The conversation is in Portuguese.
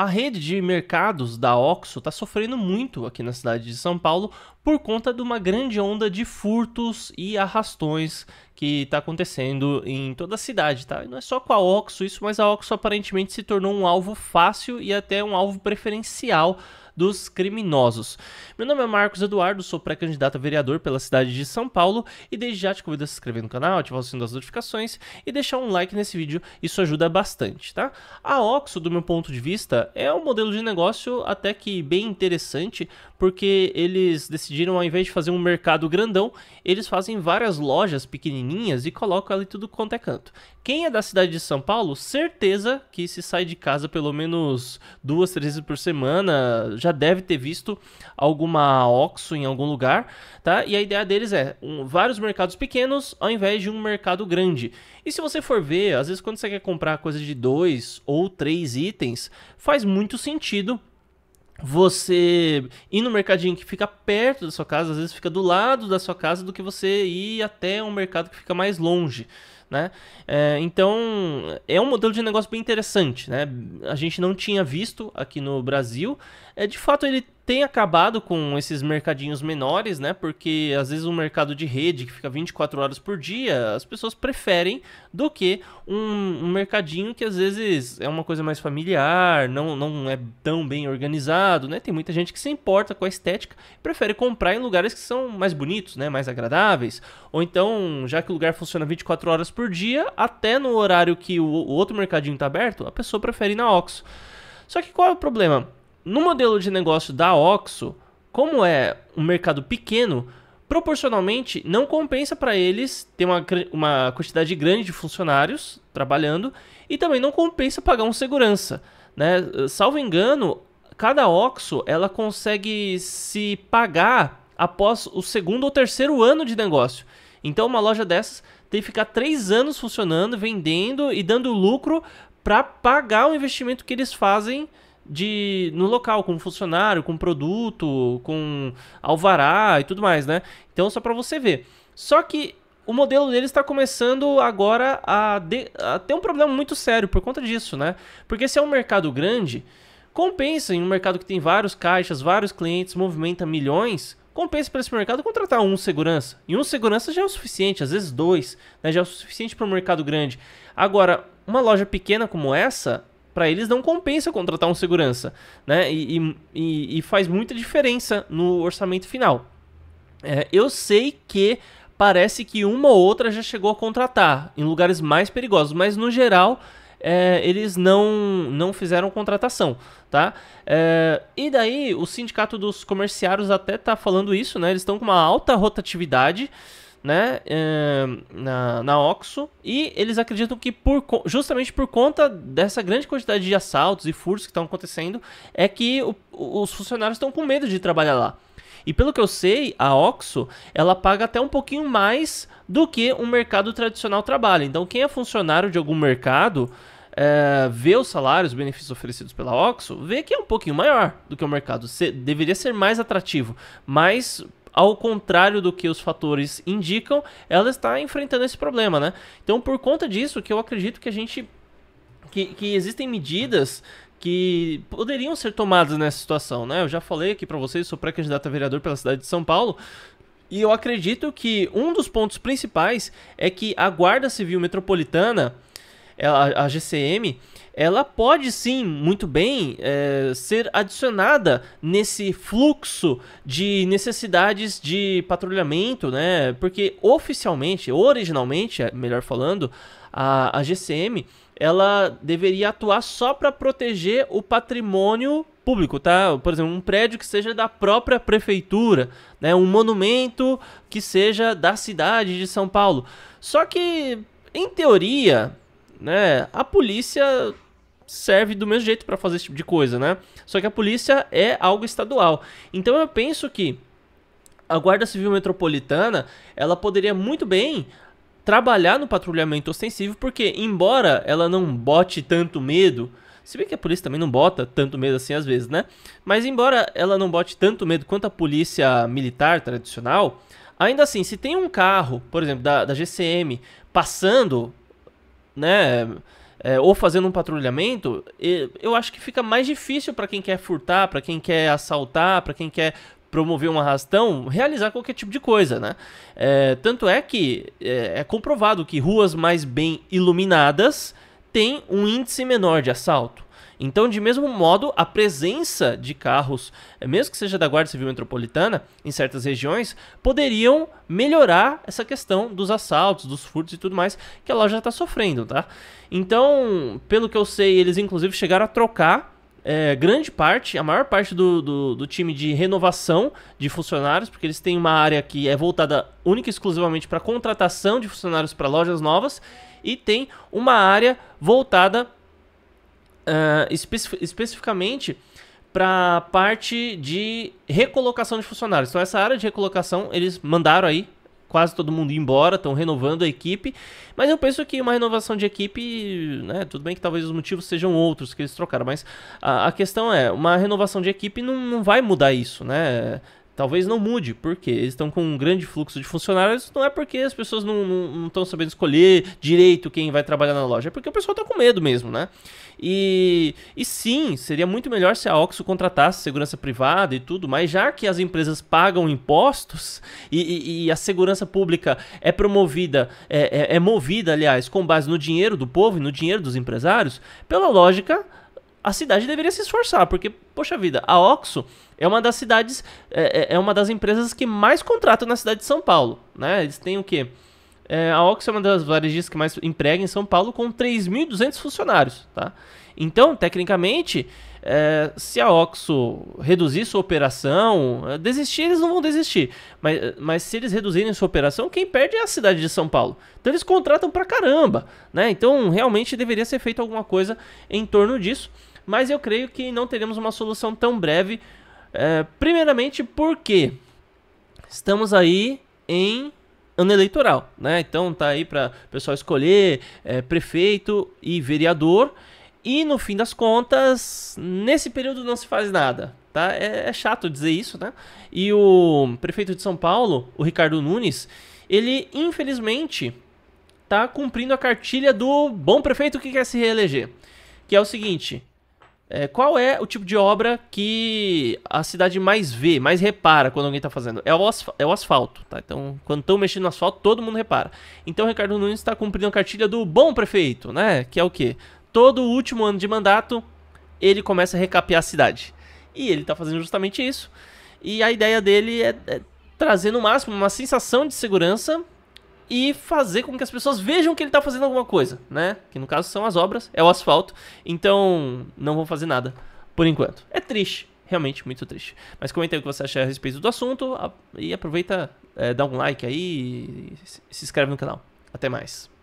A rede de mercados da Oxo está sofrendo muito aqui na cidade de São Paulo por conta de uma grande onda de furtos e arrastões que está acontecendo em toda a cidade, tá? não é só com a Oxo isso, mas a Oxo aparentemente se tornou um alvo fácil e até um alvo preferencial dos criminosos. Meu nome é Marcos Eduardo, sou pré-candidato a vereador pela cidade de São Paulo e desde já te convido a se inscrever no canal, ativar o sino das notificações e deixar um like nesse vídeo, isso ajuda bastante, tá? A Oxo, do meu ponto de vista, é um modelo de negócio até que bem interessante, porque eles decidiram, ao invés de fazer um mercado grandão, eles fazem várias lojas pequenininhas maquininhas e coloco ali tudo quanto é canto. Quem é da cidade de São Paulo, certeza que se sai de casa pelo menos duas, três vezes por semana, já deve ter visto alguma Oxxo em algum lugar, tá? E a ideia deles é um, vários mercados pequenos ao invés de um mercado grande. E se você for ver, às vezes quando você quer comprar coisa de dois ou três itens, faz muito sentido você ir no mercadinho que fica perto da sua casa, às vezes fica do lado da sua casa, do que você ir até um mercado que fica mais longe. Né? É, então é um modelo de negócio bem interessante, né? A gente não tinha visto aqui no Brasil. É de fato ele tem acabado com esses mercadinhos menores, né? Porque às vezes um mercado de rede que fica 24 horas por dia, as pessoas preferem do que um, um mercadinho que às vezes é uma coisa mais familiar, não, não é tão bem organizado, né? Tem muita gente que se importa com a estética, e prefere comprar em lugares que são mais bonitos, né? Mais agradáveis. Ou então, já que o lugar funciona 24 horas por dia, até no horário que o, o outro mercadinho está aberto, a pessoa prefere ir na Oxxo. Só que qual é o problema? No modelo de negócio da Oxo, como é um mercado pequeno, proporcionalmente não compensa para eles ter uma, uma quantidade grande de funcionários trabalhando e também não compensa pagar um segurança. Né? Salvo engano, cada Oxo ela consegue se pagar após o segundo ou terceiro ano de negócio. Então uma loja dessas tem que ficar três anos funcionando, vendendo e dando lucro para pagar o investimento que eles fazem de no local, com funcionário, com produto, com alvará e tudo mais, né? Então, só para você ver. Só que o modelo dele está começando agora a, de, a, ter um problema muito sério por conta disso, né? Porque se é um mercado grande, compensa em um mercado que tem vários caixas, vários clientes, movimenta milhões, compensa para esse mercado contratar um segurança. E um segurança já é o suficiente, às vezes dois, né? já é o suficiente para um mercado grande. Agora, uma loja pequena como essa, para eles não compensa contratar um segurança, né? E, e, e faz muita diferença no orçamento final. É, eu sei que parece que uma ou outra já chegou a contratar em lugares mais perigosos, mas no geral é, eles não, não fizeram contratação, tá? É, e daí o sindicato dos comerciários até tá falando isso, né? Eles estão com uma alta rotatividade né, hum, na, na Oxo, e eles acreditam que por, justamente por conta dessa grande quantidade de assaltos e furtos que estão acontecendo, é que o, os funcionários estão com medo de trabalhar lá. E pelo que eu sei, a Oxo, ela paga até um pouquinho mais do que um mercado tradicional trabalha. Então, quem é funcionário de algum mercado, é, vê os salários, os benefícios oferecidos pela Oxo, vê que é um pouquinho maior do que o mercado. Se, deveria ser mais atrativo, mas ao contrário do que os fatores indicam, ela está enfrentando esse problema, né? Então, por conta disso, que eu acredito que a gente. que, que existem medidas que poderiam ser tomadas nessa situação, né? Eu já falei aqui para vocês, sou pré-candidato a vereador pela cidade de São Paulo. E eu acredito que um dos pontos principais é que a Guarda Civil Metropolitana, a GCM, ela pode sim, muito bem, é, ser adicionada nesse fluxo de necessidades de patrulhamento, né? Porque oficialmente, originalmente, é, melhor falando, a, a GCM ela deveria atuar só para proteger o patrimônio público, tá? Por exemplo, um prédio que seja da própria prefeitura, né? Um monumento que seja da cidade de São Paulo. Só que, em teoria, né? A polícia serve do mesmo jeito para fazer esse tipo de coisa, né? Só que a polícia é algo estadual. Então eu penso que a Guarda Civil Metropolitana, ela poderia muito bem trabalhar no patrulhamento ostensivo, porque embora ela não bote tanto medo, se bem que a polícia também não bota tanto medo assim às vezes, né? Mas embora ela não bote tanto medo quanto a polícia militar tradicional, ainda assim, se tem um carro, por exemplo, da, da GCM, passando, né? é, ou fazendo um patrulhamento, eu acho que fica mais difícil para quem quer furtar, para quem quer assaltar, para quem quer promover um arrastão, realizar qualquer tipo de coisa, né? É, tanto é que é, é comprovado que ruas mais bem iluminadas têm um índice menor de assalto. Então, de mesmo modo, a presença de carros, eh, mesmo que seja da Guarda Civil Metropolitana, em certas regiões, poderiam melhorar essa questão dos assaltos, dos furtos e tudo mais que a loja está sofrendo, tá? Então, pelo que eu sei, eles inclusive chegaram a trocar é, grande parte, a maior parte do, do, do, time de renovação de funcionários, porque eles têm uma área que é voltada única e exclusivamente para contratação de funcionários para lojas novas e tem uma área voltada ah, especificamente para a parte de recolocação de funcionários. Então, essa área de recolocação, eles mandaram aí quase todo mundo embora, estão renovando a equipe. Mas eu penso que uma renovação de equipe, né, tudo bem que talvez os motivos sejam outros que eles trocaram, mas a, a questão é, uma renovação de equipe não, não vai mudar isso, né? Talvez não mude, porque eles estão com um grande fluxo de funcionários, não é porque as pessoas não estão sabendo escolher direito quem vai trabalhar na loja, é porque o pessoal está com medo mesmo, né? E, e sim, seria muito melhor se a Oxo contratasse segurança privada e tudo, mas já que as empresas pagam impostos e, e, e a segurança pública é promovida, é, é, é movida, aliás, com base no dinheiro do povo e no dinheiro dos empresários, pela lógica, a cidade deveria se esforçar, porque, poxa vida, a Oxo é uma das cidades, é, é, é uma das empresas que mais contratam na cidade de São Paulo, né? Eles têm o quê? É, a Oxo é uma das varejistas que mais emprega em São Paulo, com 3.200 funcionários, tá? Então, tecnicamente, é, se a Oxo reduzir sua operação, é, desistir eles não vão desistir, mas, mas se eles reduzirem sua operação, quem perde é a cidade de São Paulo. Então eles contratam pra caramba, né? Então realmente deveria ser feito alguma coisa em torno disso mas eu creio que não teremos uma solução tão breve. É, primeiramente porque estamos aí em ano eleitoral, né? Então tá aí para o pessoal escolher é, prefeito e vereador. E no fim das contas, nesse período não se faz nada, tá? É, é, chato dizer isso, né? E o prefeito de São Paulo, o Ricardo Nunes, ele infelizmente tá cumprindo a cartilha do bom prefeito que quer se reeleger, que é o seguinte: é, qual é o tipo de obra que a cidade mais vê, mais repara quando alguém está fazendo? É o, é o, asfalto, tá? Então, quando estão mexendo no asfalto, todo mundo repara. Então, o Ricardo Nunes está cumprindo a cartilha do bom prefeito, né? Que é o quê? Todo o último ano de mandato, ele começa a recapear a cidade. E ele está fazendo justamente isso. E a ideia dele é, é trazer, no máximo, uma sensação de segurança e fazer com que as pessoas vejam que ele está fazendo alguma coisa, né? Que no caso são as obras, é o asfalto. Então, não vão fazer nada por enquanto. É triste, realmente muito triste. Mas comenta aí o que você acha a respeito do assunto e aproveita, é, dá um like aí e se inscreve no canal. Até mais.